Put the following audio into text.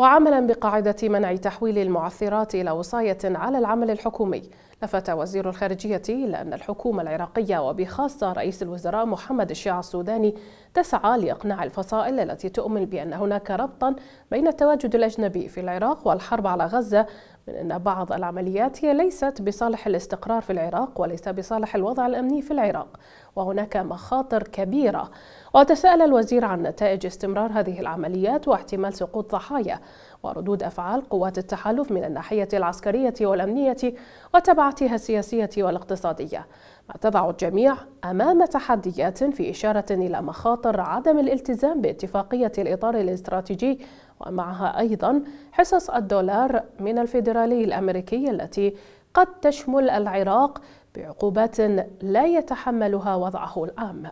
وعملا بقاعدة منع تحويل المعثرات إلى وصاية على العمل الحكومي لفت وزير الخارجية إلى أن الحكومة العراقية وبخاصة رئيس الوزراء محمد الشيع السوداني تسعى لإقناع الفصائل التي تؤمن بأن هناك ربطا بين التواجد الأجنبي في العراق والحرب على غزة من أن بعض العمليات هي ليست بصالح الاستقرار في العراق وليس بصالح الوضع الأمني في العراق وهناك مخاطر كبيرة وتساءل الوزير عن نتائج استمرار هذه العمليات واحتمال سقوط ضحايا وردود أفعال قوات التحالف من الناحية العسكرية والأمنية وتبعاتها السياسية والاقتصادية ما تضع الجميع أمام تحديات في إشارة إلى مخاطر عدم الالتزام باتفاقية الإطار الاستراتيجي ومعها أيضا حصص الدولار من الفيدرالي الفيدرالي الأمريكي التي قد تشمل العراق بعقوبات لا يتحملها وضعه العام